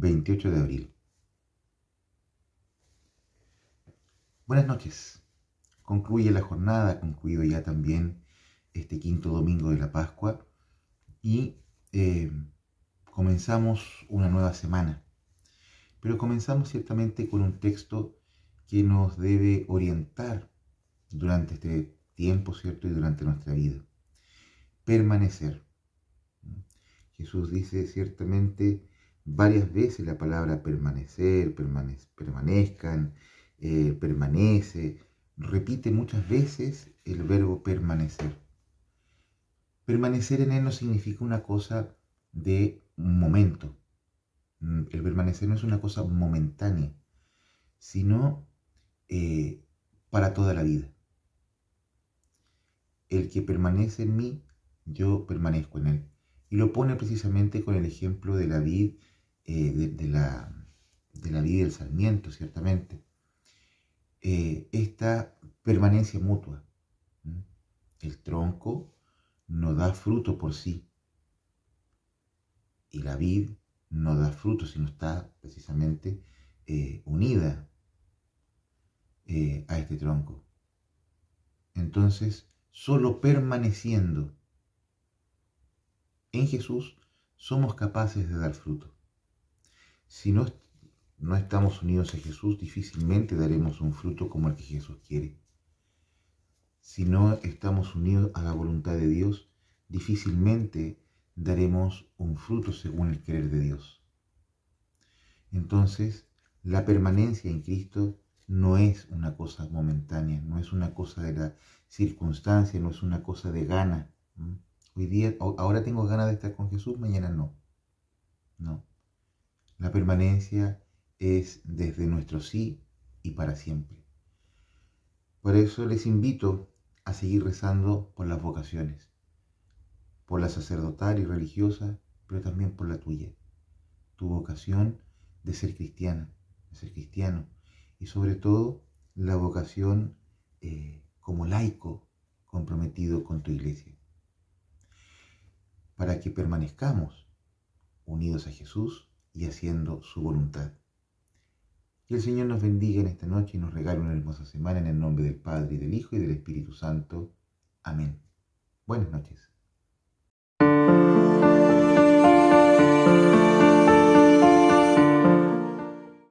28 de abril. Buenas noches. Concluye la jornada, concluido ya también este quinto domingo de la Pascua y eh, comenzamos una nueva semana. Pero comenzamos ciertamente con un texto que nos debe orientar durante este tiempo, ¿cierto? Y durante nuestra vida. Permanecer. Jesús dice ciertamente, varias veces la palabra permanecer, permanezcan, eh, permanece, repite muchas veces el verbo permanecer. Permanecer en él no significa una cosa de un momento. Mm, el permanecer no es una cosa momentánea, sino eh, para toda la vida. El que permanece en mí, yo permanezco en él. Y lo pone precisamente con el ejemplo de la vid eh, de, la, vida del Sarmiento, ciertamente, eh, esta permanencia mutua. El tronco no da fruto por sí y la vid no da fruto si no está precisamente eh, unida a este tronco. Entonces, solo permaneciendo en Jesús somos capaces de dar fruto. Si no, no estamos unidos a Jesús, difícilmente daremos un fruto como el que Jesús quiere. Si no estamos unidos a la voluntad de Dios, difícilmente daremos un fruto según el querer de Dios. Entonces, la permanencia en Cristo no es una cosa momentánea, no es una cosa de la circunstancia, no es una cosa de gana. ¿Mm? Hoy día, ahora tengo ganas de estar con Jesús, mañana no. No. La permanencia es desde nuestro sí y para siempre. Por eso les invito a seguir rezando por las vocaciones, por la sacerdotal y religiosa, pero también por la tuya, tu vocación de ser cristiana, de ser cristiano, y sobre todo la vocación eh, como laico comprometido con tu iglesia, para que permanezcamos unidos a Jesús y haciendo su voluntad. Que el Señor nos bendiga en esta noche y nos regale una hermosa semana en el nombre del Padre, y del Hijo y del Espíritu Santo. Amén. Buenas noches.